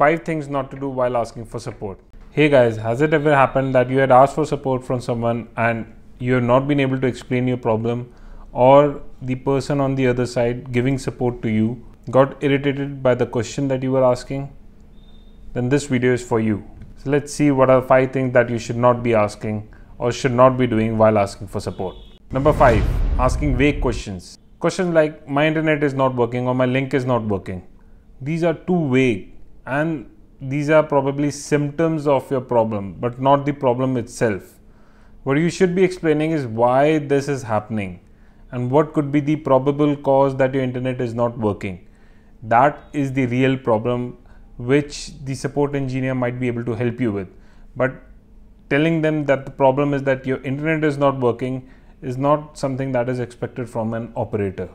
5 things not to do while asking for support. Hey guys, has it ever happened that you had asked for support from someone and you have not been able to explain your problem or the person on the other side giving support to you got irritated by the question that you were asking? Then this video is for you. So let's see what are 5 things that you should not be asking or should not be doing while asking for support. Number 5. Asking vague questions. Questions like my internet is not working or my link is not working. These are too vague and these are probably symptoms of your problem but not the problem itself what you should be explaining is why this is happening and what could be the probable cause that your internet is not working that is the real problem which the support engineer might be able to help you with but telling them that the problem is that your internet is not working is not something that is expected from an operator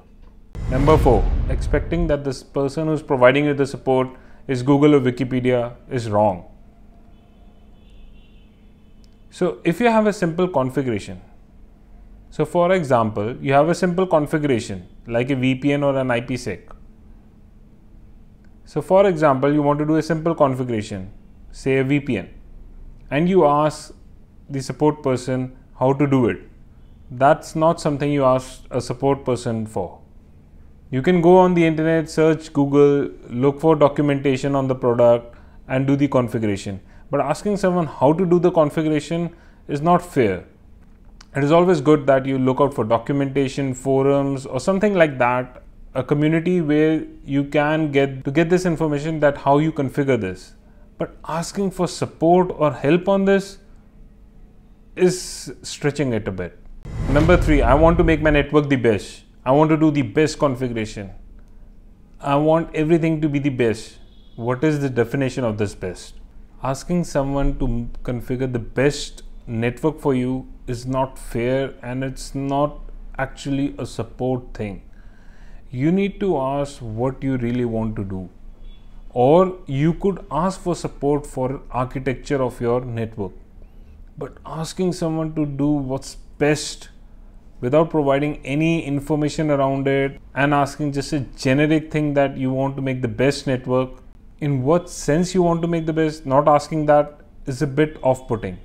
number 4 expecting that this person who's providing you the support is Google or Wikipedia is wrong. So if you have a simple configuration, so for example, you have a simple configuration like a VPN or an IPsec. So for example, you want to do a simple configuration, say a VPN, and you ask the support person how to do it. That's not something you ask a support person for. You can go on the internet, search Google, look for documentation on the product and do the configuration. But asking someone how to do the configuration is not fair. It is always good that you look out for documentation, forums or something like that, a community where you can get to get this information that how you configure this. But asking for support or help on this is stretching it a bit. Number three, I want to make my network the best. I want to do the best configuration. I want everything to be the best. What is the definition of this best? Asking someone to configure the best network for you is not fair and it's not actually a support thing. You need to ask what you really want to do. Or you could ask for support for architecture of your network. But asking someone to do what's best without providing any information around it and asking just a generic thing that you want to make the best network, in what sense you want to make the best, not asking that is a bit off putting.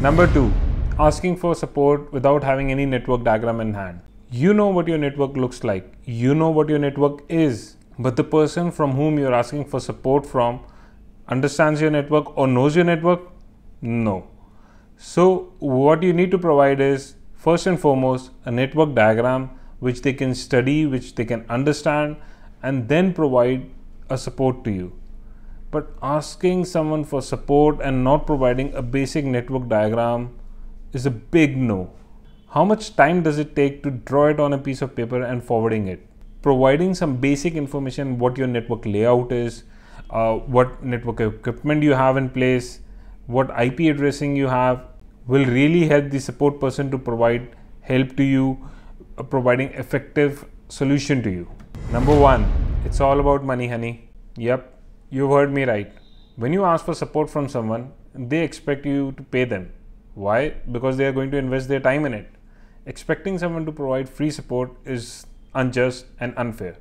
Number two, asking for support without having any network diagram in hand. You know what your network looks like, you know what your network is, but the person from whom you're asking for support from understands your network or knows your network? No. So, what you need to provide is First and foremost, a network diagram which they can study, which they can understand, and then provide a support to you. But asking someone for support and not providing a basic network diagram is a big no. How much time does it take to draw it on a piece of paper and forwarding it? Providing some basic information what your network layout is, uh, what network equipment you have in place, what IP addressing you have, will really help the support person to provide help to you, uh, providing effective solution to you. Number one, it's all about money, honey. Yep, you've heard me right. When you ask for support from someone, they expect you to pay them. Why? Because they are going to invest their time in it. Expecting someone to provide free support is unjust and unfair.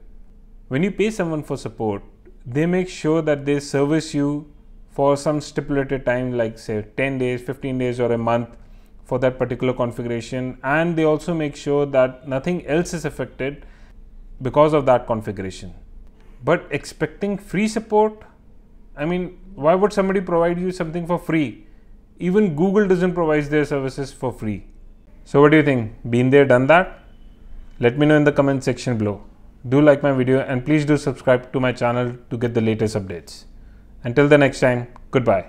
When you pay someone for support, they make sure that they service you for some stipulated time like say 10 days 15 days or a month for that particular configuration and they also make sure that nothing else is affected because of that configuration but expecting free support i mean why would somebody provide you something for free even google doesn't provide their services for free so what do you think been there done that let me know in the comment section below do like my video and please do subscribe to my channel to get the latest updates until the next time, goodbye.